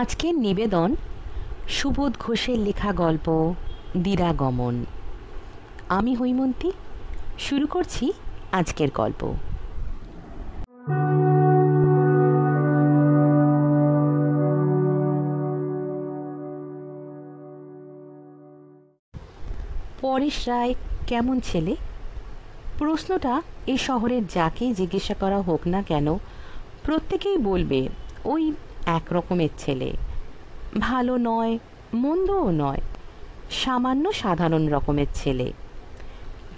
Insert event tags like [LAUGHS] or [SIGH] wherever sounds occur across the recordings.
আজকের নিবেদন সুবোধ ঘোষের লেখা গল্প দিরাগমন আমি হৈমন্তী শুরু করছি আজকের গল্প পরেশ রায় কেমন ছেলে প্রশ্নটা এ শহরের যাকেই জিজ্ঞাসা করা হোক না কেন প্রত্যেকেই বলবে ওই একরকমের ছেলে ভালো নয় মন্দও নয় সামান্য সাধারণ রকমের ছেলে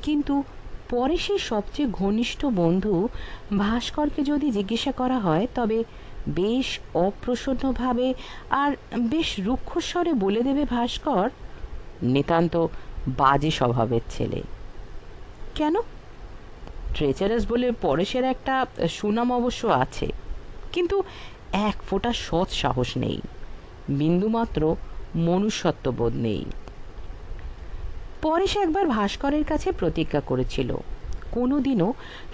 কিন্তু পরেশের সবচেয়ে ঘনিষ্ঠ বন্ধু ভাস্করকে যদি জিজ্ঞাসা করা হয় তবে বেশ অপ্রসন্নভাবে আর বেশ রুক্ষস্বরে বলে দেবে ভাস্কর নিতান্ত বাজে স্বভাবের ছেলে কেন ট্রেচারাস বলে পরেশের একটা সুনাম অবশ্য আছে কিন্তু এক ফোঁটা সৎ সাহস নেই বিন্দুমাত্র মনুষ্যত্ববোধ নেই পরেশ একবার ভাস্করের কাছে প্রতিজ্ঞা করেছিল কোনোদিনও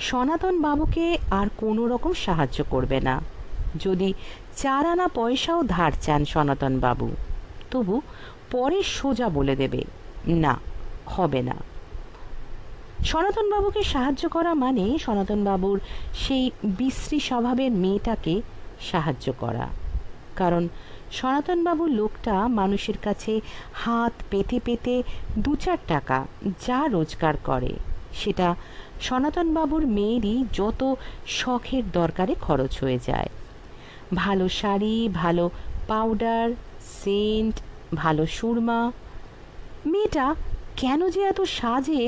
সনাতন বাবুকে আর কোনো রকম সাহায্য করবে না যদি চার আনা পয়সাও ধার চান সনাতন বাবু তবু পরে সোজা বলে দেবে না হবে না সনাতন বাবুকে সাহায্য করা মানে সনাতন বাবুর সেই বিশ্রী স্বভাবের মেয়েটাকে সাহায্য করা কারণ সনাতনবাবু লোকটা মানুষের কাছে হাত পেতে পেতে দু চার টাকা যা রোজগার করে সেটা সনাতনবাবুর মেয়েরই যত শখের দরকারে খরচ হয়ে যায় ভালো শাড়ি ভালো পাউডার সেন্ট ভালো সুরমা মেয়েটা কেন যে এত সাজে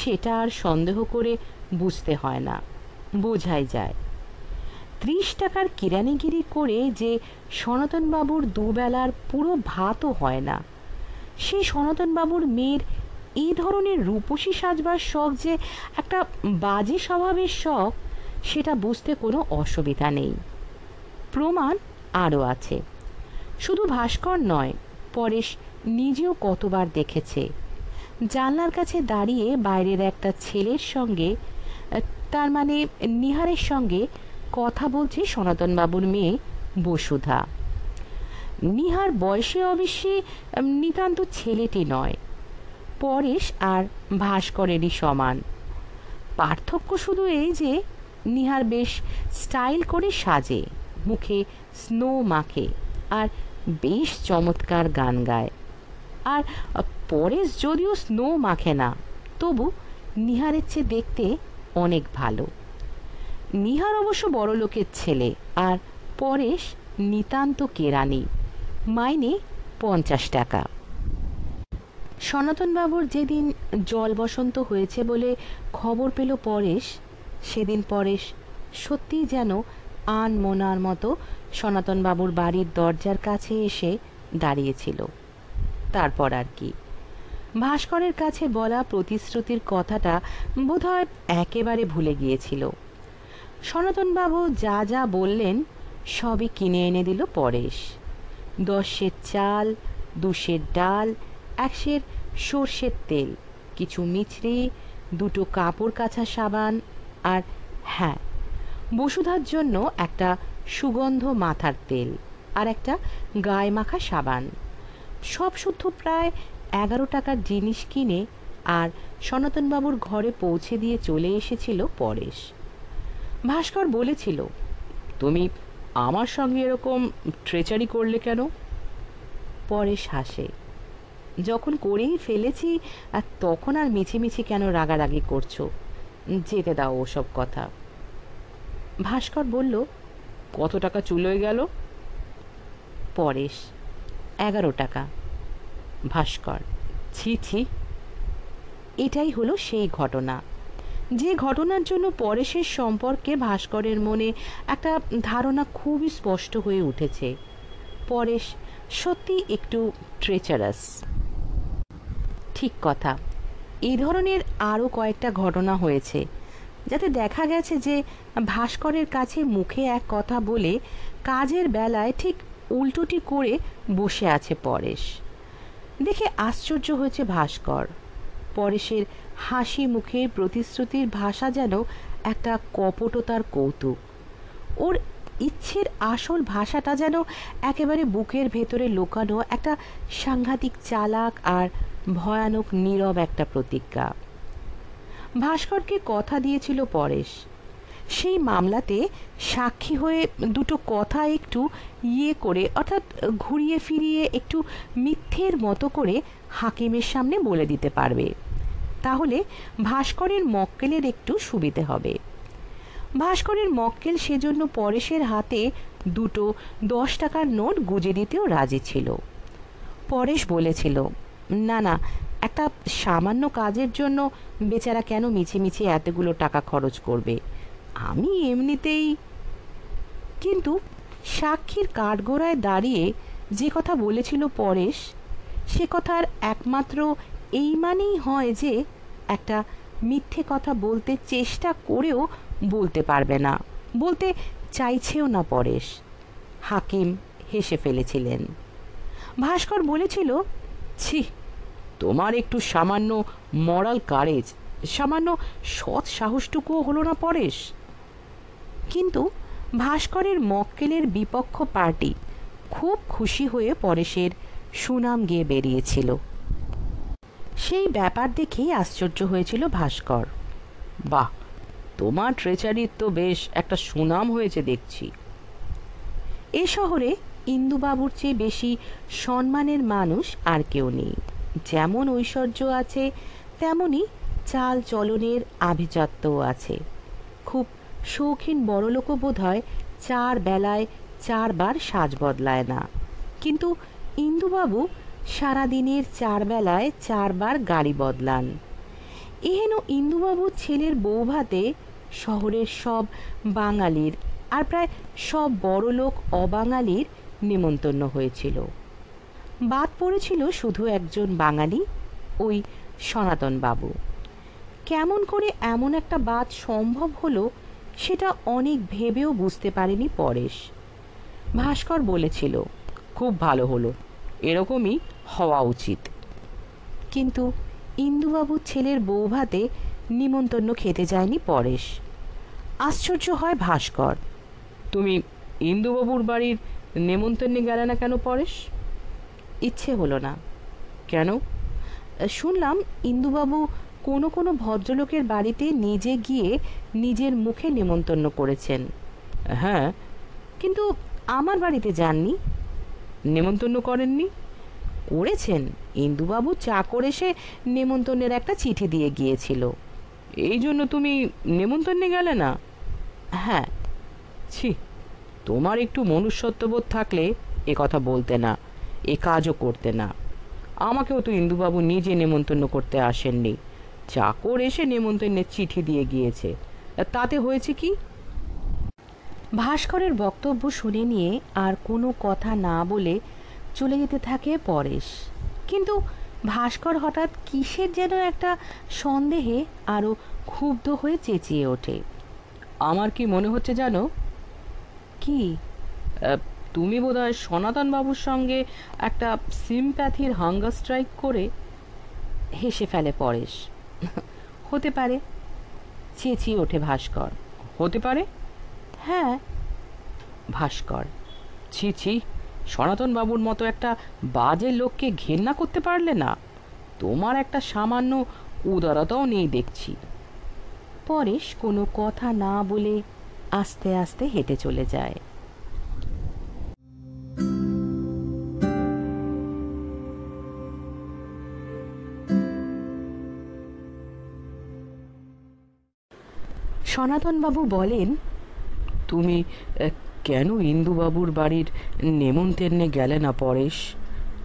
সেটা আর সন্দেহ করে বুঝতে হয় না বোঝাই যায় ত্রিশ টাকার কেরানিগিরি করে যে সনাতনবাবুর দুবেলার পুরো ভাতও হয় না সেই সনাতনবাবুর মেয়ের এই ধরনের রূপসী সাজবার শখ যে একটা বাজে স্বভাবের শখ সেটা বুঝতে কোনো অসুবিধা নেই প্রমাণ আরও আছে শুধু ভাস্কর নয় পরেশ নিজেও কতবার দেখেছে জানলার কাছে দাঁড়িয়ে বাইরের একটা ছেলের সঙ্গে তার মানে নিহারের সঙ্গে কথা বলছে বাবুর মেয়ে বসুধা নিহার বয়সে অবশ্যই নিতান্ত ছেলেটি নয় পরেশ আর ভাস্করেরই সমান পার্থক্য শুধু এই যে নিহার বেশ স্টাইল করে সাজে মুখে স্নো মাখে আর বেশ চমৎকার গান গায় আর পরেশ যদিও স্নো মাখে না তবু নিহারের চেয়ে দেখতে অনেক ভালো নিহার অবশ্য বড় লোকের ছেলে আর পরেশ নিতান্ত কেরানি মাইনে পঞ্চাশ টাকা সনাতনবাবুর যেদিন জল বসন্ত হয়েছে বলে খবর পেল পরেশ সেদিন পরেশ সত্যি যেন আন মোনার মতো সনাতনবাবুর বাড়ির দরজার কাছে এসে দাঁড়িয়েছিল তারপর আর কি ভাস্করের কাছে বলা প্রতিশ্রুতির কথাটা বোধহয় একেবারে ভুলে গিয়েছিল সনাতনবাবু যা যা বললেন সবই কিনে এনে দিল পরেশ দশের চাল দুশের ডাল একশের সর্ষের তেল কিছু মিছরি দুটো কাপড় কাঁচা সাবান আর হ্যাঁ বসুধার জন্য একটা সুগন্ধ মাথার তেল আর একটা গায়ে মাখা সাবান সব শুদ্ধ প্রায় এগারো টাকার জিনিস কিনে আর সনাতনবাবুর ঘরে পৌঁছে দিয়ে চলে এসেছিল পরেশ ভাস্কর বলেছিল তুমি আমার সঙ্গে এরকম ট্রেচারি করলে কেন পরে শ্বাসে যখন করেই ফেলেছি আর তখন আর মিছিমিছি কেন রাগারাগি করছো যেতে দাও ওসব কথা ভাস্কর বলল কত টাকা চুলোয় গেল পরেশ এগারো টাকা ভাস্কর ছি ছি এটাই হলো সেই ঘটনা যে ঘটনার জন্য পরেশের সম্পর্কে ভাস্করের মনে একটা ধারণা খুবই স্পষ্ট হয়ে উঠেছে পরেশ সত্যি একটু ট্রেচারাস ঠিক কথা এই ধরনের আরও কয়েকটা ঘটনা হয়েছে যাতে দেখা গেছে যে ভাস্করের কাছে মুখে এক কথা বলে কাজের বেলায় ঠিক উল্টোটি করে বসে আছে পরেশ দেখে আশ্চর্য হয়েছে ভাস্কর পরেশের হাসি মুখে প্রতিশ্রুতির ভাষা যেন একটা কপটতার কৌতুক ওর ইচ্ছের আসল ভাষাটা যেন একেবারে বুকের ভেতরে লোকানো একটা সাংঘাতিক চালাক আর ভয়ানক নীরব একটা প্রতিজ্ঞা ভাস্করকে কথা দিয়েছিল পরেশ সেই মামলাতে সাক্ষী হয়ে দুটো কথা একটু ইয়ে করে অর্থাৎ ঘুরিয়ে ফিরিয়ে একটু মিথ্যের মতো করে হাকিমের সামনে বলে দিতে পারবে তাহলে ভাস্করের মক্কেলের একটু সুবিধে হবে ভাস্করের মক্কেল সেজন্য পরেশের হাতে দুটো দশ টাকার নোট গুজে দিতেও রাজি ছিল পরেশ বলেছিল না না একটা সামান্য কাজের জন্য বেচারা কেন মিছে মিছে এতগুলো টাকা খরচ করবে আমি এমনিতেই কিন্তু সাক্ষীর কাঠগোড়ায় দাঁড়িয়ে যে কথা বলেছিল পরেশ সে কথার একমাত্র এই মানেই হয় যে একটা মিথ্যে কথা বলতে চেষ্টা করেও বলতে পারবে না বলতে চাইছেও না পরেশ হাকিম হেসে ফেলেছিলেন ভাস্কর বলেছিল ছি তোমার একটু সামান্য মরাল কারেজ সামান্য সৎ সাহসটুকুও হলো না পরেশ কিন্তু ভাস্করের মক্কেলের বিপক্ষ পার্টি খুব খুশি হয়ে পরেশের সুনাম গিয়ে বেরিয়েছিল সেই ব্যাপার দেখেই আশ্চর্য হয়েছিল ভাস্কর বাহ তোমার ট্রেচারির তো বেশ একটা সুনাম হয়েছে দেখছি এ শহরে ইন্দুবাবুর চেয়ে বেশি সম্মানের মানুষ আর কেউ নেই যেমন ঐশ্বর্য আছে তেমনি চাল চলনের আভিজাত্যও আছে খুব শৌখিন বড়লোকও বোধ হয় চার বেলায় চারবার সাজ বদলায় না কিন্তু ইন্দুবাবু সারাদিনের চার বেলায় চারবার গাড়ি বদলান এহেন ইন্দুবাবুর ছেলের বৌভাতে শহরের সব বাঙালির আর প্রায় সব বড়লোক অবাঙালির নেমন্তন্ন হয়েছিল বাদ পড়েছিল শুধু একজন বাঙালি ওই সনাতন বাবু কেমন করে এমন একটা বাদ সম্ভব হলো সেটা অনেক ভেবেও বুঝতে পারেনি পরেশ ভাস্কর বলেছিল খুব ভালো হলো এরকমই হওয়া উচিত কিন্তু ইন্দুবাবুর ছেলের বৌভাতে নিমন্তন্ন খেতে যায়নি পরেশ আশ্চর্য হয় ভাস্কর তুমি ইন্দুবাবুর বাড়ির নেমন্তন্নে গেলে না কেন পরেশ ইচ্ছে হলো না কেন শুনলাম ইন্দুবাবু কোনো কোনো ভদ্রলোকের বাড়িতে নিজে গিয়ে নিজের মুখে নেমন্তন্ন করেছেন হ্যাঁ কিন্তু আমার বাড়িতে যাননি নেমন্তন্ন করেননি করেছেন ইন্দুবাবু চাকর এসে নেমন্তন্নের একটা চিঠি দিয়ে গিয়েছিল এই জন্য তুমি নেমন্তন্নে গেলে না হ্যাঁ ছি তোমার একটু মনুষ্যত্ববোধ থাকলে এ কথা বলতে না এ কাজও করতে না আমাকেও তো ইন্দুবাবু নিজে নেমন্তন্ন করতে আসেননি চাকর এসে নেমন্তন্নের চিঠি দিয়ে গিয়েছে তাতে হয়েছে কি ভাস্করের বক্তব্য শুনে নিয়ে আর কোনো কথা না বলে চলে যেতে থাকে পরেশ কিন্তু ভাস্কর হঠাৎ কিসের যেন একটা সন্দেহে আরও ক্ষুব্ধ হয়ে চেঁচিয়ে ওঠে আমার কি মনে হচ্ছে জানো কি তুমি বোধহয় সনাতন বাবুর সঙ্গে একটা সিমপ্যাথির হাঙ্গার স্ট্রাইক করে হেসে ফেলে পরেশ হতে পারে চেঁচিয়ে ওঠে ভাস্কর হতে পারে হ্যাঁ ভাস্কর ছি ছি সনাতন বাবুর মতো একটা বাজে লোককে ঘেন্না করতে পারলে না তোমার একটা সামান্য উদারতাও নেই দেখছি পরেশ কোনো কথা না বলে আস্তে আস্তে হেঁটে চলে যায় সনাতন বাবু বলেন তুমি কেন ইন্দুবাবুর বাড়ির নেমন্তন্নে গেলে না পরেশ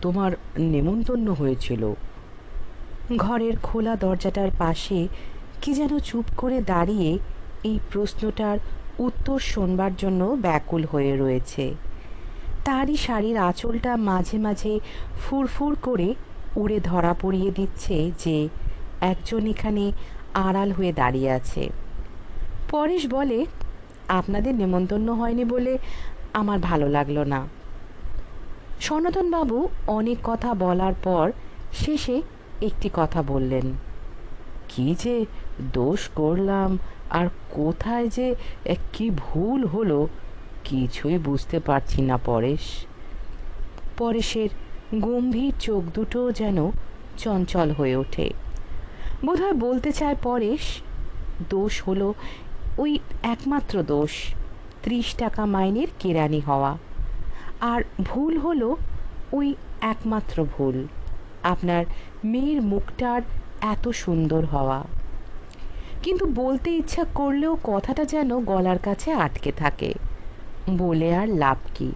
তোমার নেমন্তন্ন হয়েছিল ঘরের খোলা দরজাটার পাশে কি যেন চুপ করে দাঁড়িয়ে এই প্রশ্নটার উত্তর শোনবার জন্য ব্যাকুল হয়ে রয়েছে তারই শাড়ির আঁচলটা মাঝে মাঝে ফুরফুর করে উড়ে ধরা পড়িয়ে দিচ্ছে যে একজন এখানে আড়াল হয়ে দাঁড়িয়ে আছে পরেশ বলে আপনাদের নেমন্তন্ন হয়নি বলে আমার ভালো লাগলো না সনাতনবাবু অনেক কথা বলার পর শেষে একটি কথা বললেন কি যে দোষ করলাম আর কোথায় যে কি ভুল হলো কিছুই বুঝতে পারছি না পরেশ পরেশের গম্ভীর চোখ দুটো যেন চঞ্চল হয়ে ওঠে বোধহয় বলতে চায় পরেশ দোষ হলো ওই একমাত্র দোষ ত্রিশ টাকা মাইনের কেরানি হওয়া আর ভুল হলো ওই একমাত্র ভুল আপনার মেয়ের মুখটার এত সুন্দর হওয়া কিন্তু বলতে ইচ্ছা করলেও কথাটা যেন গলার কাছে আটকে থাকে বলে আর লাভ কি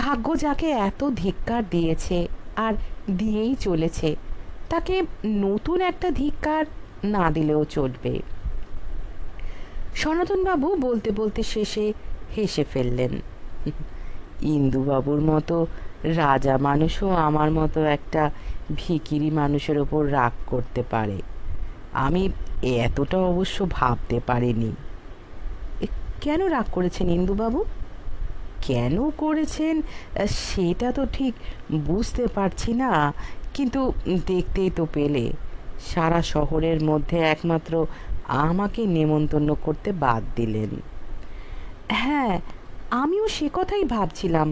ভাগ্য যাকে এত ধিক্কার দিয়েছে আর দিয়েই চলেছে তাকে নতুন একটা ধিক্কার না দিলেও চলবে সনাতনবাবু বলতে বলতে শেষে হেসে ফেললেন ইন্দুবাবুর মতো রাজা মানুষও আমার মতো একটা ভিকিরি মানুষের ওপর রাগ করতে পারে আমি এতটা অবশ্য ভাবতে পারিনি কেন রাগ করেছেন ইন্দুবাবু কেন করেছেন সেটা তো ঠিক বুঝতে পারছি না কিন্তু দেখতেই তো পেলে সারা শহরের মধ্যে একমাত্র আমাকে নেমন্তন্ন করতে বাদ দিলেন হ্যাঁ আমিও সে কথাই ভাবছিলাম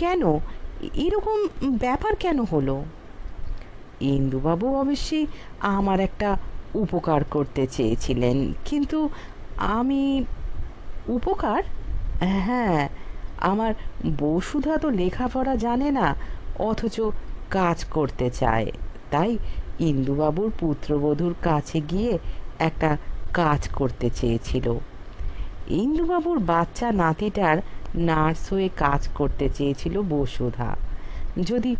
কেন এরকম ব্যাপার কেন হলো ইন্দুবাবু অবশ্যই আমার একটা উপকার করতে চেয়েছিলেন কিন্তু আমি উপকার হ্যাঁ আমার বসুধা তো লেখাপড়া জানে না অথচ কাজ করতে চায় তাই ইন্দুবাবুর পুত্রবধূর কাছে গিয়ে একটা কাজ করতে চেয়েছিল ইন্দুবাবুর বাচ্চা নাতিটার নার্স হয়ে কাজ করতে চেয়েছিল বসুধা যদি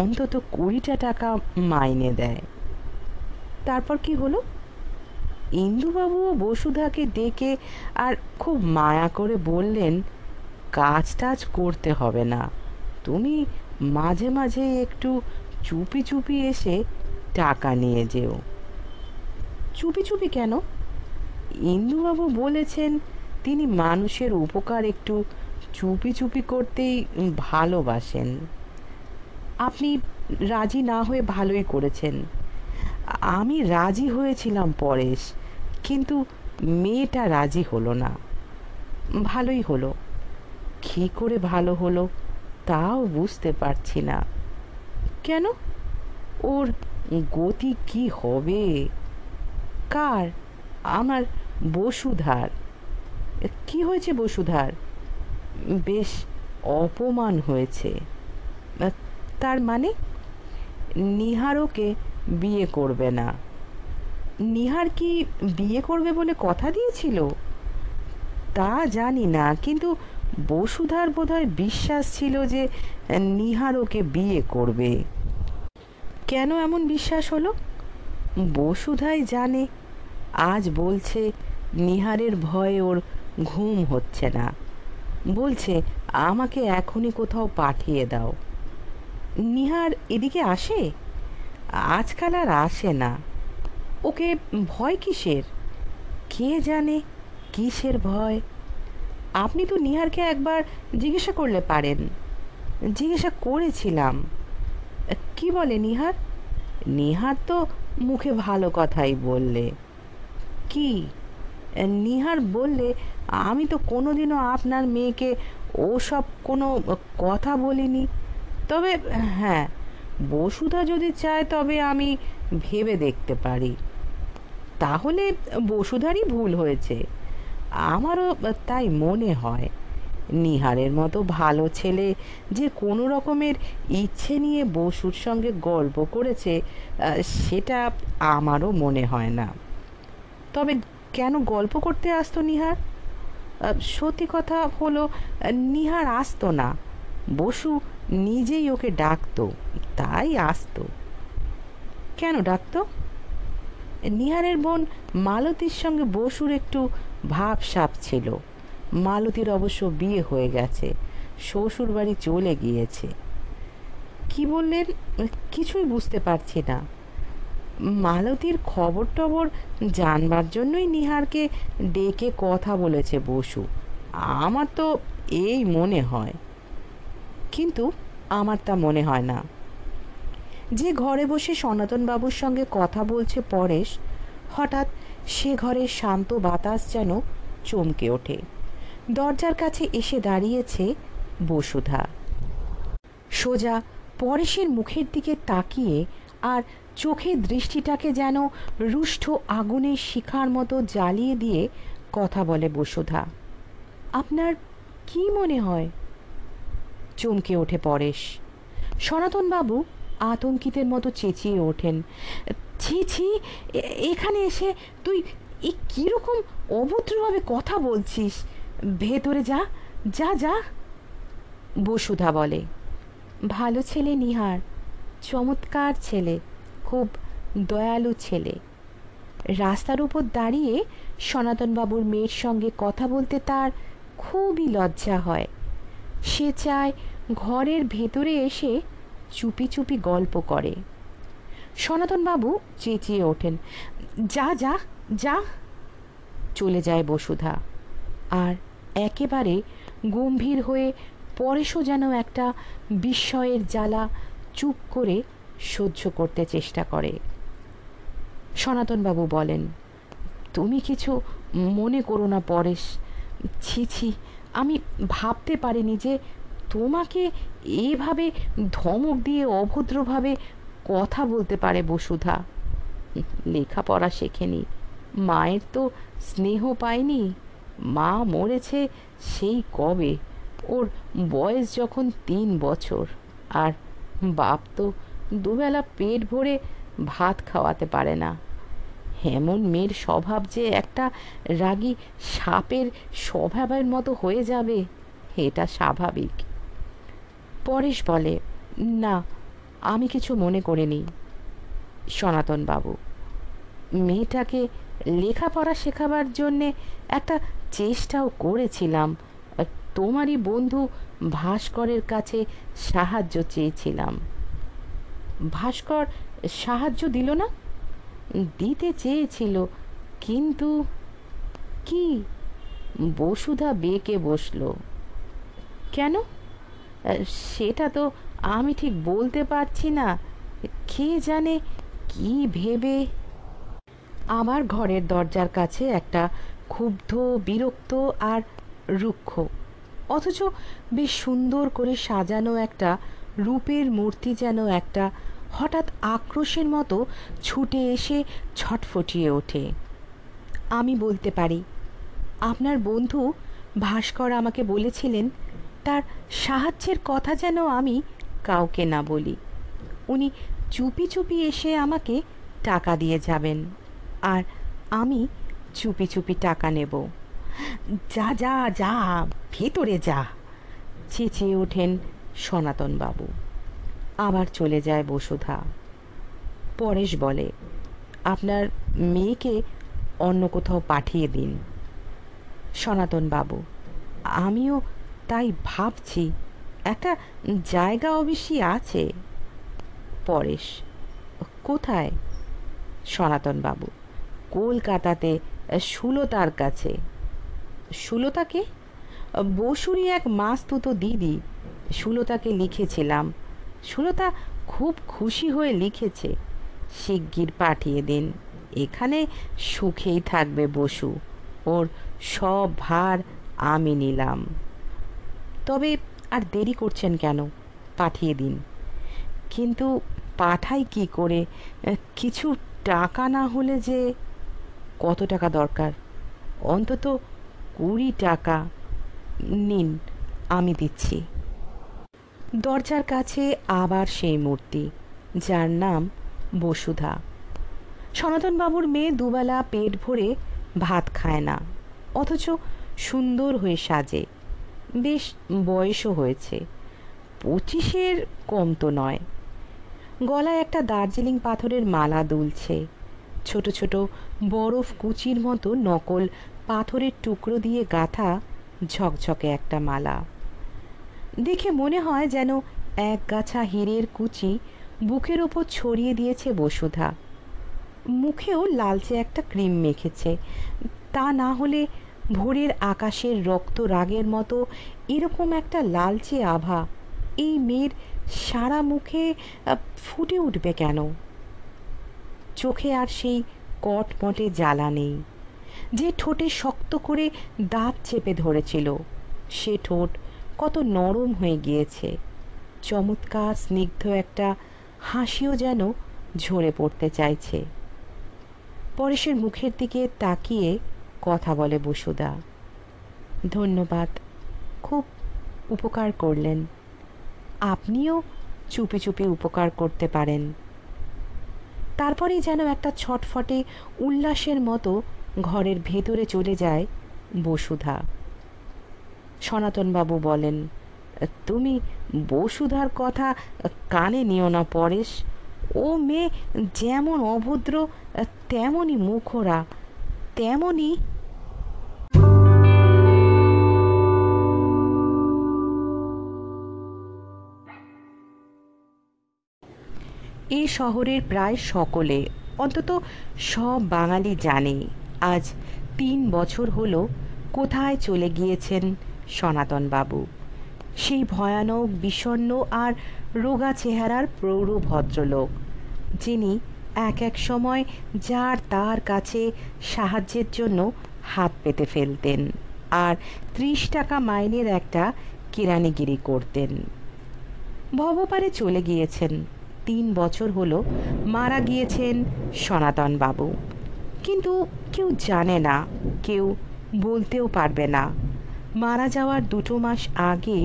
অন্তত কুড়িটা টাকা মাইনে দেয় তারপর কি হলো ইন্দুবাবু বসুধাকে ডেকে আর খুব মায়া করে বললেন কাজ টাজ করতে হবে না তুমি মাঝে মাঝে একটু চুপি চুপি এসে টাকা নিয়ে যেও চুপি চুপি কেন ইন্দুবাবু বলেছেন তিনি মানুষের উপকার একটু চুপি চুপি করতেই ভালোবাসেন আপনি রাজি না হয়ে ভালোই করেছেন আমি রাজি হয়েছিলাম পরেশ কিন্তু মেয়েটা রাজি হলো না ভালোই হলো কী করে ভালো হলো তাও বুঝতে পারছি না কেন ওর গতি কি হবে কার আমার বসুধার কি হয়েছে বসুধার বেশ অপমান হয়েছে তার মানে নিহারোকে বিয়ে করবে না নিহার কি বিয়ে করবে বলে কথা দিয়েছিল তা জানি না কিন্তু বসুধার বোধহয় বিশ্বাস ছিল যে নিহার ওকে বিয়ে করবে কেন এমন বিশ্বাস হলো বসুধাই জানে আজ বলছে নিহারের ভয়ে ওর ঘুম হচ্ছে না বলছে আমাকে এখনই কোথাও পাঠিয়ে দাও নিহার এদিকে আসে আজকাল আর আসে না ওকে ভয় কিসের কে জানে কিসের ভয় আপনি তো নিহারকে একবার জিজ্ঞাসা করলে পারেন জিজ্ঞাসা করেছিলাম কি বলে নিহার নিহার তো মুখে ভালো কথাই বললে কি নিহার বললে আমি তো কোনোদিনও আপনার মেয়েকে ওসব কোনো কথা বলিনি তবে হ্যাঁ বসুধা যদি চায় তবে আমি ভেবে দেখতে পারি তাহলে বসুধারই ভুল হয়েছে আমারও তাই মনে হয় নিহারের মতো ভালো ছেলে যে কোনো রকমের ইচ্ছে নিয়ে বসুর সঙ্গে গল্প করেছে সেটা আমারও মনে হয় না তবে কেন গল্প করতে আসতো নিহার সত্যি কথা হলো নিহার আসতো না বসু নিজেই ওকে ডাকতো তাই আসতো কেন ডাকতো নিহারের বোন মালতীর সঙ্গে বসুর একটু ভাবসাপ ছিল মালতীর অবশ্য বিয়ে হয়ে গেছে শ্বশুর বাড়ি চলে গিয়েছে কি বললেন কিছুই বুঝতে পারছি না মালতীর খবর টবর জানবার জন্যই নিহারকে ডেকে কথা বলেছে বসু আমার তো এই মনে হয় কিন্তু আমার তা মনে হয় না যে ঘরে বসে সনাতনবাবুর সঙ্গে কথা বলছে পরেশ হঠাৎ সে ঘরের শান্ত বাতাস যেন চমকে ওঠে দরজার কাছে এসে দাঁড়িয়েছে বসুধা সোজা পরেশের মুখের দিকে তাকিয়ে আর চোখের দৃষ্টিটাকে যেন রুষ্ট আগুনের শিখার মতো জ্বালিয়ে দিয়ে কথা বলে বসুধা আপনার কি মনে হয় চমকে ওঠে পরেশ সনাতনবাবু আতঙ্কিতের মতো চেঁচিয়ে ওঠেন ছি ছি এখানে এসে তুই এ কীরকম অভদ্রভাবে কথা বলছিস ভেতরে যা যা যা বসুধা বলে ভালো ছেলে নিহার চমৎকার ছেলে খুব দয়ালু ছেলে রাস্তার উপর দাঁড়িয়ে সনাতনবাবুর মেয়ের সঙ্গে কথা বলতে তার খুবই লজ্জা হয় সে চায় ঘরের ভেতরে এসে চুপি চুপি গল্প করে সনাতনবাবু চেঁচিয়ে ওঠেন যা যা যা চলে যায় বসুধা আর একেবারে গম্ভীর হয়ে পরেশও যেন একটা বিস্ময়ের জ্বালা চুপ করে সহ্য করতে চেষ্টা করে সনাতনবাবু বলেন তুমি কিছু মনে করো না পরেশ ছি ছি আমি ভাবতে পারিনি যে তোমাকে এভাবে ধমক দিয়ে অভদ্রভাবে কথা বলতে পারে বসুধা লেখাপড়া শেখেনি মায়ের তো স্নেহ পায়নি মা মরেছে সেই কবে ওর বয়স যখন তিন বছর আর বাপ তো দুবেলা পেট ভরে ভাত খাওয়াতে পারে না হেমন মেয়ের স্বভাব যে একটা রাগী সাপের স্বভাবের মতো হয়ে যাবে এটা স্বাভাবিক পরেশ বলে না আমি কিছু মনে করিনি সনাতন বাবু মেয়েটাকে লেখাপড়া শেখাবার জন্যে একটা চেষ্টাও করেছিলাম তোমারই বন্ধু ভাস্করের কাছে সাহায্য চেয়েছিলাম ভাস্কর সাহায্য দিল না দিতে চেয়েছিল কিন্তু কি বসুধা বেঁকে বসল কেন সেটা তো আমি ঠিক বলতে পারছি না কে জানে কি ভেবে আমার ঘরের দরজার কাছে একটা ক্ষুব্ধ বিরক্ত আর রুক্ষ অথচ বেশ সুন্দর করে সাজানো একটা রূপের মূর্তি যেন একটা হঠাৎ আক্রোশের মতো ছুটে এসে ছটফটিয়ে ওঠে আমি বলতে পারি আপনার বন্ধু ভাস্কর আমাকে বলেছিলেন তার সাহায্যের কথা যেন আমি কাউকে না বলি উনি চুপি চুপি এসে আমাকে টাকা দিয়ে যাবেন আর আমি চুপি চুপি টাকা নেব যা যা যা ভেতরে যা চেঁচিয়ে ওঠেন সনাতন বাবু আবার চলে যায় বসুধা পরেশ বলে আপনার মেয়েকে অন্য কোথাও পাঠিয়ে দিন সনাতন বাবু আমিও তাই ভাবছি একটা জায়গা অবশ্যই আছে পরেশ কোথায় সনাতন বাবু কলকাতাতে সুলতার কাছে সুলতাকে বসুরই এক মাস্তুতো দিদি সুলতাকে লিখেছিলাম সুলতা খুব খুশি হয়ে লিখেছে শিগগির পাঠিয়ে দিন এখানে সুখেই থাকবে বসু ওর সব ভার আমি নিলাম তবে আর দেরি করছেন কেন পাঠিয়ে দিন কিন্তু পাঠাই কি করে কিছু টাকা না হলে যে কত টাকা দরকার অন্তত কুড়ি টাকা নিন আমি দিচ্ছি দরজার কাছে আবার সেই মূর্তি যার নাম বসুধা সনাতনবাবুর মেয়ে দুবেলা পেট ভরে ভাত খায় না অথচ সুন্দর হয়ে সাজে বেশ বয়সও হয়েছে পঁচিশের কম তো নয় গলায় একটা দার্জিলিং পাথরের মালা দুলছে ছোট ছোট বরফ কুচির মতো নকল পাথরের টুকরো দিয়ে গাঁথা ঝকঝকে একটা মালা দেখে মনে হয় যেন এক গাছা হীরের কুচি বুকের ওপর ছড়িয়ে দিয়েছে বসুধা মুখেও লালচে একটা ক্রিম মেখেছে তা না হলে ভোরের আকাশের রক্ত রাগের মতো এরকম একটা লালচে আভা এই মেয়ের সারা মুখে ফুটে উঠবে কেন চোখে আর সেই কটমটে জ্বালা নেই যে ঠোঁটে শক্ত করে দাঁত চেপে ধরেছিল সে ঠোঁট কত নরম হয়ে গিয়েছে চমৎকার স্নিগ্ধ একটা হাসিও যেন ঝরে পড়তে চাইছে পরেশের মুখের দিকে তাকিয়ে কথা বলে বসুদা ধন্যবাদ খুব উপকার করলেন আপনিও চুপি চুপি উপকার করতে পারেন তারপরেই যেন একটা ছটফটে উল্লাসের মতো ঘরের ভেতরে চলে যায় বসুধা সনাতনবাবু বলেন তুমি বসুধার কথা কানে নিও না পরেশ ও মেয়ে যেমন অভদ্র তেমনই মুখরা তেমনই এই শহরের প্রায় সকলে অন্তত সব বাঙালি জানে আজ তিন বছর হলো কোথায় চলে গিয়েছেন সনাতনবাবু সেই ভয়ানক বিষণ্ন আর রোগা চেহারার প্রৌঢ় ভদ্রলোক যিনি এক এক সময় যার তার কাছে সাহায্যের জন্য হাত পেতে ফেলতেন আর ত্রিশ টাকা মাইনের একটা কেরানিগিরি করতেন ভবপারে চলে গিয়েছেন তিন বছর হলো মারা গিয়েছেন সনাতন বাবু কিন্তু কেউ জানে না কেউ বলতেও পারবে না মারা যাওয়ার দুটো মাস আগে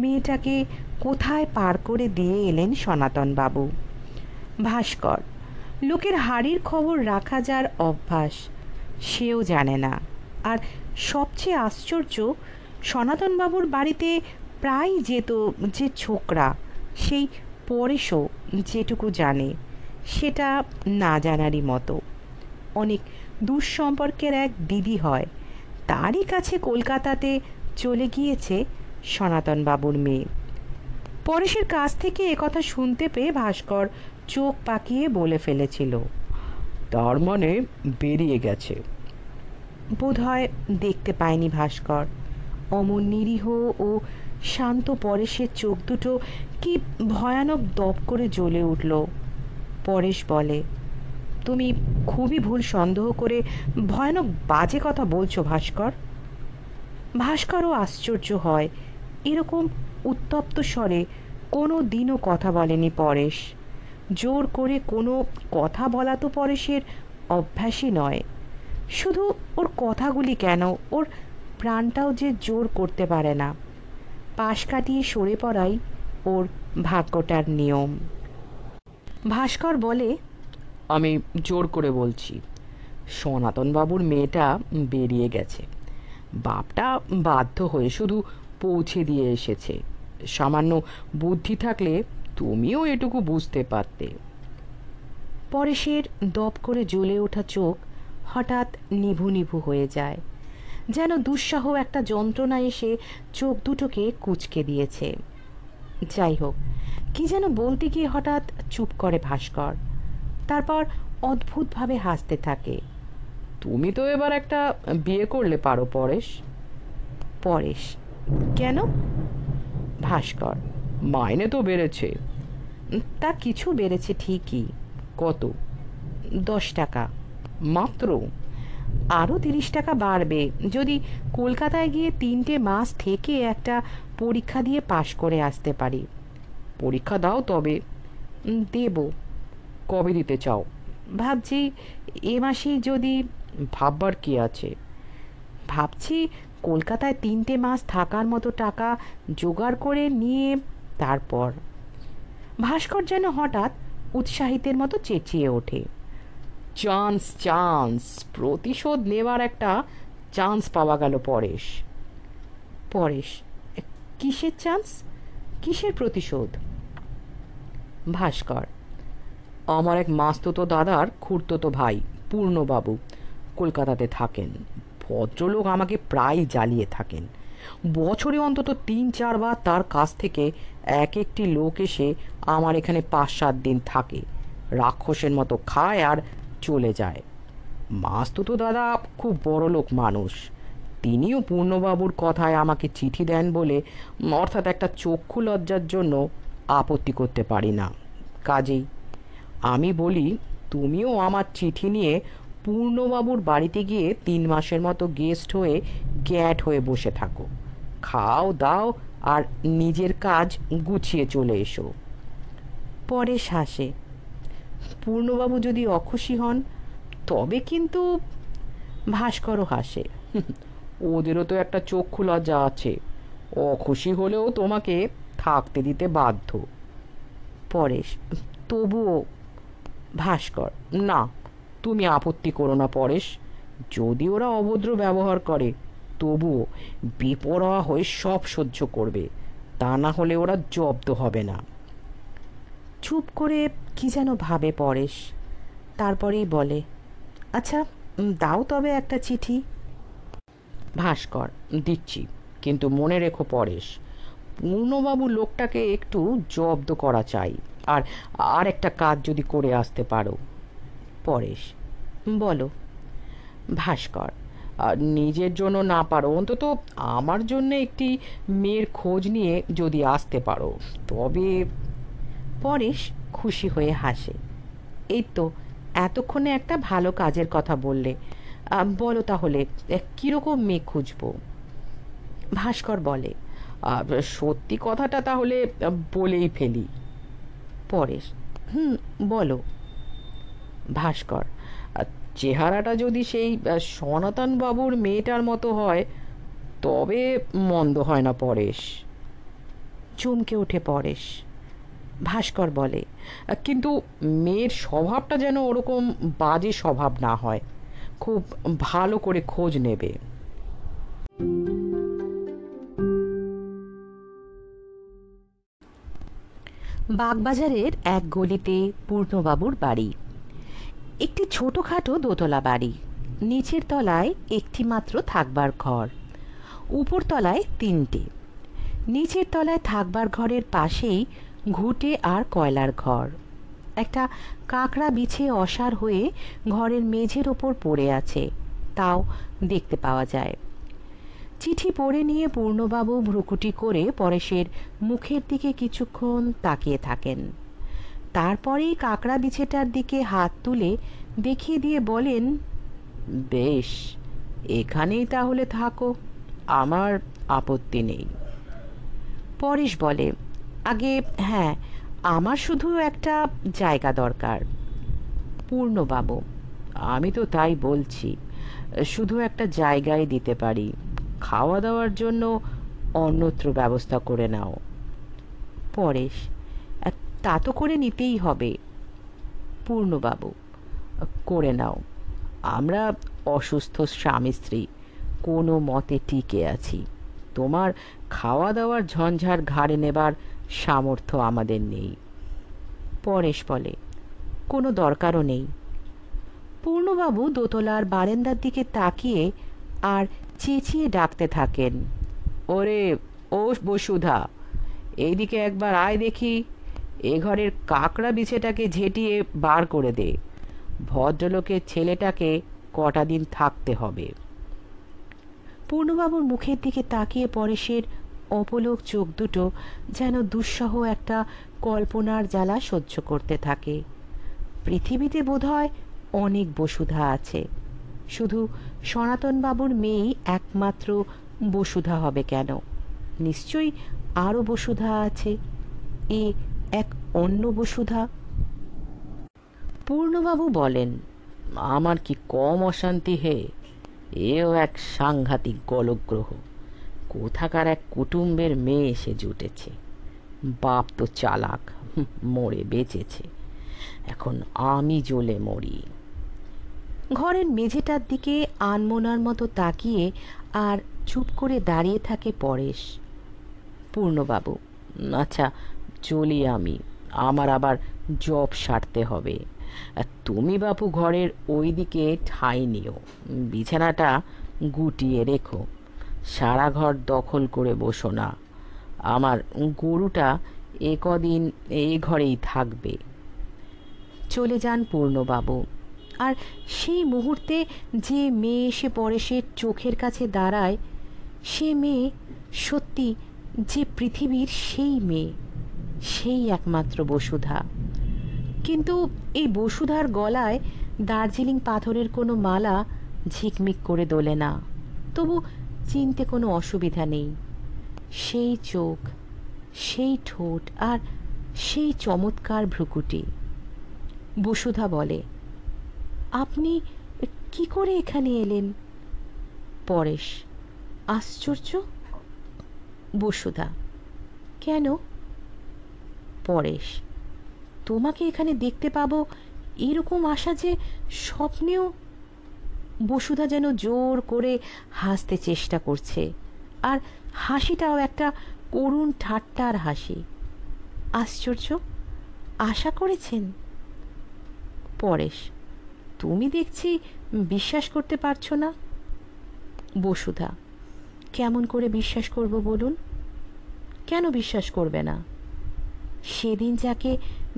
মেয়েটাকে কোথায় পার করে দিয়ে এলেন সনাতন বাবু ভাস্কর লোকের হাড়ির খবর রাখা যার অভ্যাস সেও জানে না আর সবচেয়ে আশ্চর্য সনাতন বাবুর বাড়িতে প্রায় যেত যে ছোকরা সেই পরেশও যেটুকু জানে সেটা না জানারই মতো অনেক দুঃসম্পর্কের এক দিদি হয় তারই কাছে কলকাতাতে চলে গিয়েছে সনাতন বাবুর মেয়ে পরেশের কাছ থেকে কথা শুনতে পেয়ে ভাস্কর চোখ পাকিয়ে বলে ফেলেছিল তার মানে বেরিয়ে গেছে বোধহয় দেখতে পায়নি ভাস্কর অমন নিরীহ ও শান্ত পরেশের চোখ দুটো কি ভয়ানক দপ করে জ্বলে উঠল পরেশ বলে তুমি খুবই ভুল সন্দেহ করে ভয়ানক বাজে কথা বলছো ভাস্কর ভাস্করও আশ্চর্য হয় এরকম উত্তপ্ত স্বরে কোনো দিনও কথা বলেনি পরেশ জোর করে কোনো কথা বলা তো পরেশের অভ্যাসই নয় শুধু ওর কথাগুলি কেন ওর প্রাণটাও যে জোর করতে পারে না পাশ কাটিয়ে সরে পড়াই ওর ভাগ্যটার নিয়ম ভাস্কর বলে আমি জোর করে বলছি সনাতনবাবুর মেয়েটা বেরিয়ে গেছে বাপটা বাধ্য হয়ে শুধু পৌঁছে দিয়ে এসেছে সামান্য বুদ্ধি থাকলে তুমিও এটুকু বুঝতে পারতে পরেশের দপ করে জ্বলে ওঠা চোখ হঠাৎ নিভু নিভু হয়ে যায় যেন দুঃসহ একটা যন্ত্রণা এসে চোখ দুটোকে কুচকে দিয়েছে যাই হোক কি যেন বলতে গিয়ে হঠাৎ চুপ করে ভাস্কর তারপর অদ্ভুতভাবে হাসতে থাকে তুমি তো এবার একটা বিয়ে করলে পারো পরেশ পরেশ কেন ভাস্কর মাইনে তো বেড়েছে তা কিছু বেড়েছে ঠিকই কত দশ টাকা মাত্র আরও তিরিশ টাকা বাড়বে যদি কলকাতায় গিয়ে তিনটে মাস থেকে একটা পরীক্ষা দিয়ে পাশ করে আসতে পারি পরীক্ষা দাও তবে দেব কবে দিতে চাও ভাবছি এ মাসে যদি ভাববার কি আছে ভাবছি কলকাতায় তিনটে মাস থাকার মতো টাকা জোগাড় করে নিয়ে তারপর ভাস্কর যেন হঠাৎ উৎসাহিতের মতো চেঁচিয়ে ওঠে চান্স চান্স প্রতিশোধ নেওয়ার একটা চান্স পাওয়া গেল পরেশ পরেশ কিসের চান্স কিসের প্রতিশোধ ভাস্কর আমার এক মাস্তুতো দাদার খুঁড়তো ভাই পূর্ণবাবু কলকাতাতে থাকেন ভদ্রলোক আমাকে প্রায় জ্বালিয়ে থাকেন বছরে অন্তত তিন চারবার তার কাছ থেকে এক একটি লোক এসে আমার এখানে পাঁচ সাত দিন থাকে রাক্ষসের মতো খায় আর চলে যায় তো দাদা খুব লোক মানুষ তিনিও পূর্ণবাবুর কথায় আমাকে চিঠি দেন বলে অর্থাৎ একটা চক্ষু লজ্জার জন্য আপত্তি করতে পারি না কাজেই আমি বলি তুমিও আমার চিঠি নিয়ে পূর্ণবাবুর বাড়িতে গিয়ে তিন মাসের মতো গেস্ট হয়ে গ্যাট হয়ে বসে থাকো খাও দাও আর নিজের কাজ গুছিয়ে চলে এসো পরে শ্বাসে পূর্ণবাবু যদি অখুশি হন তবে কিন্তু ভাস্করও হাসে ওদেরও তো একটা চক্ষু লজ্জা আছে অখুশি হলেও তোমাকে থাকতে দিতে বাধ্য পরেশ তবুও ভাস্কর না তুমি আপত্তি করো না পরেশ যদি ওরা অভদ্র ব্যবহার করে তবুও বিপরোয়া হয়ে সব সহ্য করবে তা না হলে ওরা জব্দ হবে না চুপ করে কি যেন ভাবে পরেশ তারপরেই বলে আচ্ছা দাও তবে একটা চিঠি ভাস্কর দিচ্ছি কিন্তু মনে রেখো পরেশ পূর্ণবাবু লোকটাকে একটু জব্দ করা চাই আর আর একটা কাজ যদি করে আসতে পারো পরেশ বলো ভাস্কর নিজের জন্য না পারো অন্তত আমার জন্য একটি মেয়ের খোঁজ নিয়ে যদি আসতে পারো তবে পরেশ খুশি হয়ে হাসে এই তো এতক্ষণে একটা ভালো কাজের কথা বললে বলো তাহলে কীরকম মেয়ে খুঁজবো ভাস্কর বলে সত্যি কথাটা তাহলে বলেই ফেলি পরেশ হুম বলো ভাস্কর চেহারাটা যদি সেই সনাতন বাবুর মেয়েটার মতো হয় তবে মন্দ হয় না পরেশ চমকে ওঠে পরেশ ভাস্কর বলে কিন্তু মেয়ের স্বভাবটা যেন ওরকম বাজে স্বভাব না হয় খুব ভালো করে খোঁজ নেবে বাগবাজারের এক গলিতে পূর্ণবাবুর বাড়ি একটি ছোটোখাটো দোতলা বাড়ি নিচের তলায় একটি মাত্র থাকবার ঘর উপর তলায় তিনটে নিচের তলায় থাকবার ঘরের পাশেই ঘুটে আর কয়লার ঘর একটা কাঁকড়া বিছে অসার হয়ে ঘরের মেঝের ওপর পড়ে আছে তাও দেখতে পাওয়া যায় চিঠি পড়ে নিয়ে পূর্ণবাবু ভ্রুকুটি করে পরেশের মুখের দিকে কিছুক্ষণ তাকিয়ে থাকেন তারপরেই কাঁকড়া বিছেটার দিকে হাত তুলে দেখিয়ে দিয়ে বলেন বেশ এখানেই তাহলে থাকো আমার আপত্তি নেই পরেশ বলে আগে হ্যাঁ আমার শুধু একটা জায়গা দরকার পূর্ণবাবু আমি তো তাই বলছি শুধু একটা জায়গায় দিতে পারি খাওয়া দাওয়ার জন্য অন্যত্র ব্যবস্থা করে নাও পরেশ তা তো করে নিতেই হবে পূর্ণবাবু করে নাও আমরা অসুস্থ স্বামী স্ত্রী কোনো মতে টিকে আছি তোমার খাওয়া দাওয়ার ঝঞ্ঝার ঘাড়ে নেবার সামর্থ্য আমাদের নেই পরেশ বলে কোনো দরকারও নেই পূর্ণবাবু দোতলার বারেন্দার দিকে তাকিয়ে আর চেঁচিয়ে ডাকতে থাকেন ওরে ও বসুধা এইদিকে একবার আয় দেখি এ ঘরের কাকড়া বিছেটাকে ঝেঁটিয়ে বার করে দে ভদ্রলোকের ছেলেটাকে কটা দিন থাকতে হবে পূর্ণবাবুর মুখের দিকে তাকিয়ে পরেশের অপলোক চোখ দুটো যেন দুঃসহ একটা কল্পনার জ্বালা সহ্য করতে থাকে পৃথিবীতে বোধহয় অনেক বসুধা আছে শুধু সনাতনবাবুর মেয়েই একমাত্র বসুধা হবে কেন নিশ্চয়ই আরও বসুধা আছে এ এক অন্য বসুধা পূর্ণবাবু বলেন আমার কি কম অশান্তি হে এও এক সাংঘাতিক গলগ্রহ কোথাকার এক কুটুম্বের মেয়ে এসে জুটেছে বাপ তো চালাক মরে বেঁচেছে এখন আমি জ্বলে মরি ঘরের মেঝেটার দিকে আনমোনার মতো তাকিয়ে আর চুপ করে দাঁড়িয়ে থাকে পরেশ পূর্ণবাবু আচ্ছা চলি আমি আমার আবার জব সারতে হবে আর তুমি বাপু ঘরের ওই দিকে ঠাঁই নিও বিছানাটা গুটিয়ে রেখো সারা ঘর দখল করে বসো না আমার গরুটা এ কদিন এ ঘরেই থাকবে চলে যান পূর্ণবাবু আর সেই মুহূর্তে যে মেয়ে এসে পরে সে চোখের কাছে দাঁড়ায় সে মেয়ে সত্যি যে পৃথিবীর সেই মেয়ে সেই একমাত্র বসুধা কিন্তু এই বসুধার গলায় দার্জিলিং পাথরের কোনো মালা ঝিকমিক করে দোলে না তবু চিনতে কোনো অসুবিধা নেই সেই চোখ সেই ঠোঁট আর সেই চমৎকার ভ্রুকুটি বসুধা বলে আপনি কি করে এখানে এলেন পরেশ আশ্চর্য বসুধা কেন পরেশ তোমাকে এখানে দেখতে পাবো এরকম আশা যে স্বপ্নেও বসুধা যেন জোর করে হাসতে চেষ্টা করছে আর হাসিটাও একটা করুণ ঠাট্টার হাসি আশ্চর্য আশা করেছেন পরেশ তুমি দেখছি বিশ্বাস করতে পারছো না বসুধা কেমন করে বিশ্বাস করব বলুন কেন বিশ্বাস করবে না সেদিন যাকে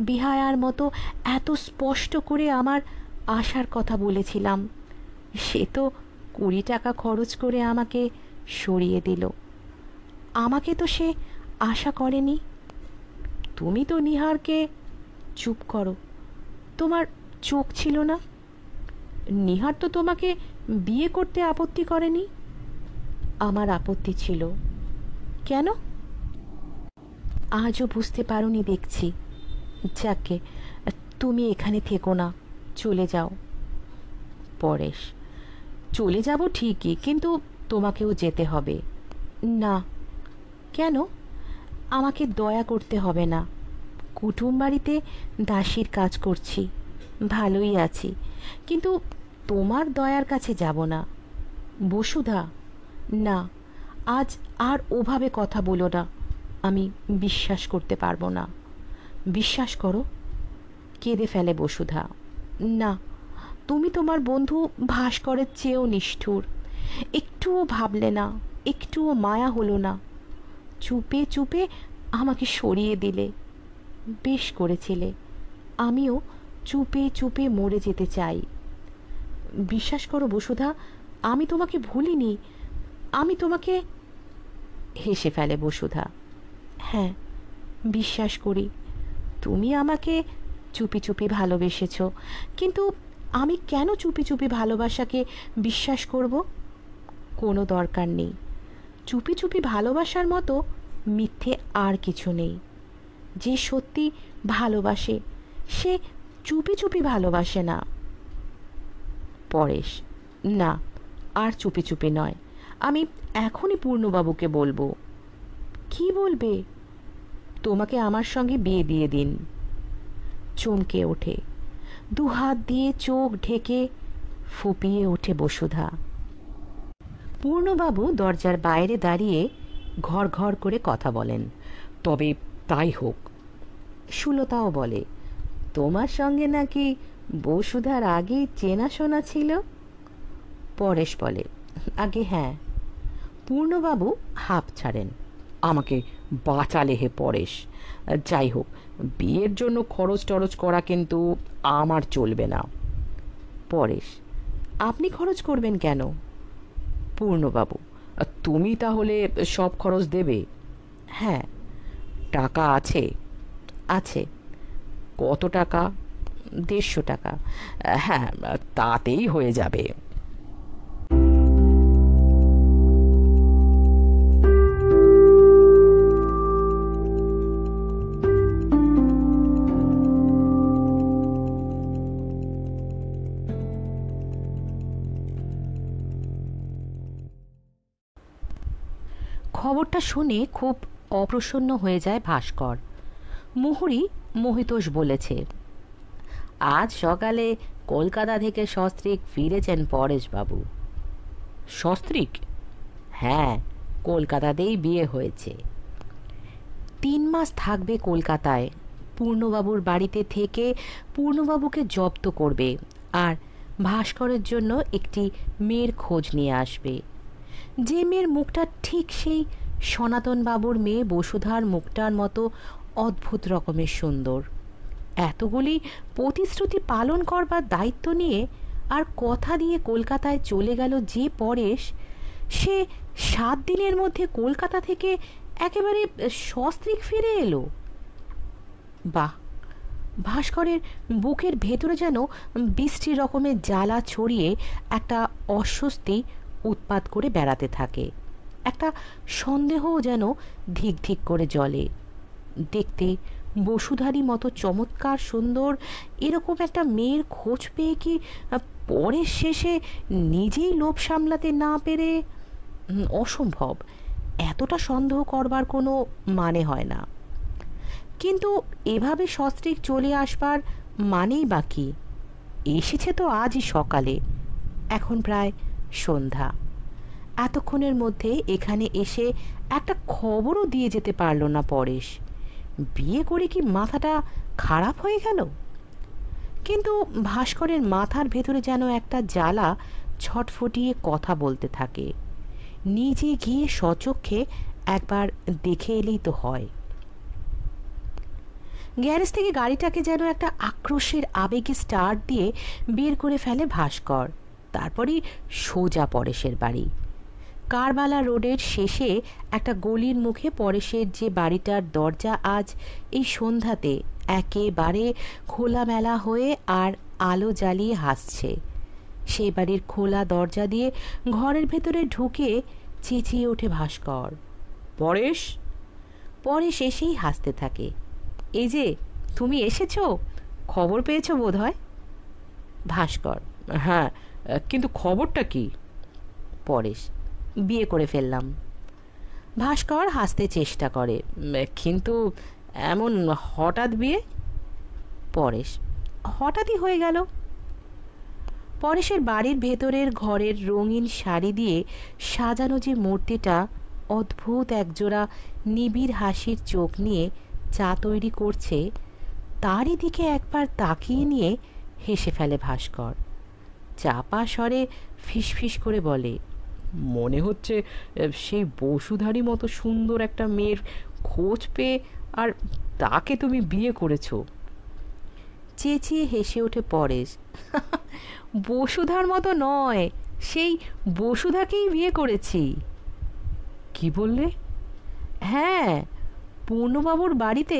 বিহায়ার মতো এত স্পষ্ট করে আমার আসার কথা বলেছিলাম সে তো কুড়ি টাকা খরচ করে আমাকে সরিয়ে দিল আমাকে তো সে আশা করেনি তুমি তো নিহারকে চুপ করো তোমার চোখ ছিল না নিহার তো তোমাকে বিয়ে করতে আপত্তি করেনি আমার আপত্তি ছিল কেন আজও বুঝতে পারোনি দেখছি যাকে তুমি এখানে থেকো না চলে যাও পরেশ চলে যাব ঠিকই কিন্তু তোমাকেও যেতে হবে না কেন আমাকে দয়া করতে হবে না কুটুম বাড়িতে দাসীর কাজ করছি ভালোই আছি কিন্তু তোমার দয়ার কাছে যাব না বসুধা না আজ আর ওভাবে কথা বলো না আমি বিশ্বাস করতে পারবো না বিশ্বাস করো কেঁদে ফেলে বসুধা না তুমি তোমার বন্ধু ভাস্করের চেয়েও নিষ্ঠুর একটুও ভাবলে না একটুও মায়া হলো না চুপে চুপে আমাকে সরিয়ে দিলে বেশ করেছিলে আমিও চুপে চুপে মরে যেতে চাই বিশ্বাস করো বসুধা আমি তোমাকে ভুলিনি আমি তোমাকে হেসে ফেলে বসুধা হ্যাঁ বিশ্বাস করি তুমি আমাকে চুপি চুপি ভালোবেসেছ কিন্তু আমি কেন চুপি চুপি ভালোবাসাকে বিশ্বাস করব কোনো দরকার নেই চুপি চুপি ভালোবাসার মতো মিথ্যে আর কিছু নেই যে সত্যি ভালোবাসে সে চুপি চুপি ভালোবাসে না পরেশ না আর চুপি চুপি নয় আমি এখনই পূর্ণবাবুকে বলবো কি বলবে তোমাকে আমার সঙ্গে বিয়ে দিয়ে দিন চমকে ওঠে দু হাত দিয়ে চোখ ঢেকে ফুপিয়ে ওঠে বসুধা পূর্ণবাবু দরজার বাইরে দাঁড়িয়ে ঘর ঘর করে কথা বলেন তবে তাই হোক সুলতাও বলে তোমার সঙ্গে নাকি বসুধার আগেই চেনাশোনা ছিল পরেশ বলে আগে হ্যাঁ পূর্ণবাবু হাঁপ ছাড়েন আমাকে বাঁচালে হে পরেশ যাই হোক বিয়ের জন্য খরচ টরচ করা কিন্তু আমার চলবে না পরেশ আপনি খরচ করবেন কেন পূর্ণবাবু তুমি তাহলে সব খরচ দেবে হ্যাঁ টাকা আছে আছে কত টাকা দেড়শো টাকা হ্যাঁ তাতেই হয়ে যাবে খবরটা শুনে খুব অপ্রসন্ন হয়ে যায় ভাস্কর মুহুরি মহিতোষ বলেছে আজ সকালে কলকাতা থেকে সস্ত্রিক ফিরেছেন পরেশবাবু সস্ত্রিক হ্যাঁ কলকাতাতেই বিয়ে হয়েছে তিন মাস থাকবে কলকাতায় পূর্ণবাবুর বাড়িতে থেকে পূর্ণবাবুকে জব্দ করবে আর ভাস্করের জন্য একটি মেয়ের খোঁজ নিয়ে আসবে যে মেয়ের মুখটা ঠিক সেই সনাতন বাবুর মেয়ে বসুধার মুখটার মতো অদ্ভুত রকমের সুন্দর এতগুলি প্রতিশ্রুতি পালন করবার দায়িত্ব নিয়ে আর কথা দিয়ে কলকাতায় চলে গেল যে পরেশ সে সাত দিনের মধ্যে কলকাতা থেকে একেবারে সস্ত্রিক ফিরে এলো বাহ ভাস্করের বুকের ভেতরে যেন বৃষ্টির রকমের জ্বালা ছড়িয়ে একটা অস্বস্তি উৎপাত করে বেড়াতে থাকে একটা সন্দেহও যেন ধিক ধিক করে জলে দেখতে বসুধারী মতো চমৎকার সুন্দর এরকম একটা মেয়ের খোঁজ পেয়ে কি পরের শেষে নিজেই লোভ সামলাতে না পেরে অসম্ভব এতটা সন্দেহ করবার কোনো মানে হয় না কিন্তু এভাবে সস্ত্রিক চলে আসবার মানেই বাকি এসেছে তো আজই সকালে এখন প্রায় সন্ধ্যা এতক্ষণের মধ্যে এখানে এসে একটা খবরও দিয়ে যেতে পারল না পরেশ বিয়ে করে কি মাথাটা খারাপ হয়ে গেল কিন্তু ভাস্করের মাথার ভেতরে যেন একটা জ্বালা ছটফটিয়ে কথা বলতে থাকে নিজে গিয়ে সচক্ষে একবার দেখে এলেই তো হয় গ্যারেজ থেকে গাড়িটাকে যেন একটা আক্রোশের আবেগে স্টার্ট দিয়ে বের করে ফেলে ভাস্কর তারপরেই সোজা পরেশের বাড়ি কারবালা রোডের শেষে একটা গলির মুখে পরেশের যে বাড়িটার দরজা আজ এই সন্ধ্যাতে একেবারে খোলামেলা হয়ে আর আলো জ্বালিয়ে হাসছে সেই বাড়ির খোলা দরজা দিয়ে ঘরের ভেতরে ঢুকে চেঁচিয়ে ওঠে ভাস্কর পরেশ পরেশ এসেই হাসতে থাকে এই যে তুমি এসেছো খবর পেয়েছো বোধ হয় ভাস্কর হ্যাঁ কিন্তু খবরটা কি পরেশ বিয়ে করে ফেললাম ভাস্কর হাসতে চেষ্টা করে কিন্তু এমন হঠাৎ বিয়ে পরেশ হঠাৎই হয়ে গেল পরেশের বাড়ির ভেতরের ঘরের রঙিন শাড়ি দিয়ে সাজানো যে মূর্তিটা অদ্ভুত একজোড়া নিবিড় হাসির চোখ নিয়ে চা তৈরি করছে তারই দিকে একবার তাকিয়ে নিয়ে হেসে ফেলে ভাস্কর চাপা স্বরে ফিসফিস করে বলে মনে হচ্ছে সেই বসুধারী মতো সুন্দর একটা মেয়ের খোঁজ পেয়ে আর তাকে তুমি বিয়ে করেছ চেঁচিয়ে হেসে ওঠে পরেশ [LAUGHS] বসুধার মতো নয় সেই বসুধাকেই বিয়ে করেছি কি বললে হ্যাঁ পূর্ণবাবুর বাড়িতে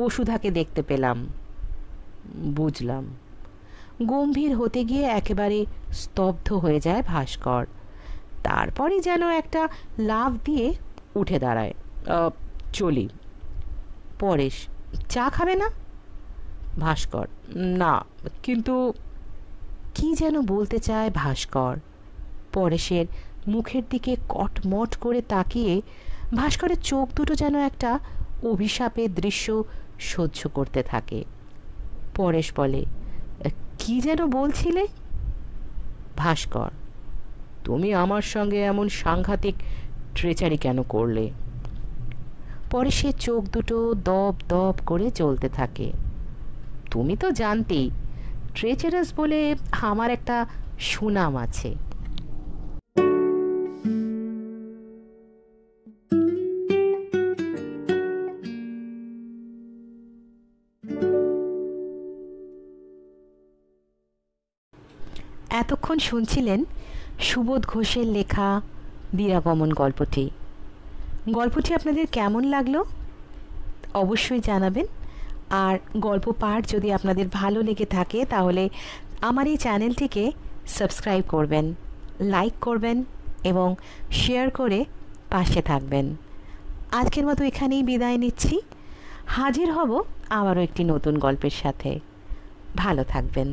বসুধাকে দেখতে পেলাম বুঝলাম গম্ভীর হতে গিয়ে একেবারে স্তব্ধ হয়ে যায় ভাস্কর তারপরে যেন একটা লাভ দিয়ে উঠে দাঁড়ায় চলি পরেশ চা খাবে না ভাস্কর না কিন্তু কি যেন বলতে চায় ভাস্কর পরেশের মুখের দিকে কটমট করে তাকিয়ে ভাস্করের চোখ দুটো যেন একটা অভিশাপের দৃশ্য সহ্য করতে থাকে পরেশ বলে কি যেন বলছিলে ভাস্কর তুমি আমার সঙ্গে এমন সাংঘাতিক ট্রেচারি কেন করলে পরে সে চোখ দুটো দপ দপ করে চলতে থাকে তুমি তো জানতেই ট্রেচারাস বলে আমার একটা সুনাম আছে এতক্ষণ শুনছিলেন সুবোধ ঘোষের লেখা দীরাগমন গল্পটি গল্পটি আপনাদের কেমন লাগলো অবশ্যই জানাবেন আর গল্প পাঠ যদি আপনাদের ভালো লেগে থাকে তাহলে আমার এই চ্যানেলটিকে সাবস্ক্রাইব করবেন লাইক করবেন এবং শেয়ার করে পাশে থাকবেন আজকের মতো এখানেই বিদায় নিচ্ছি হাজির হব আবারও একটি নতুন গল্পের সাথে ভালো থাকবেন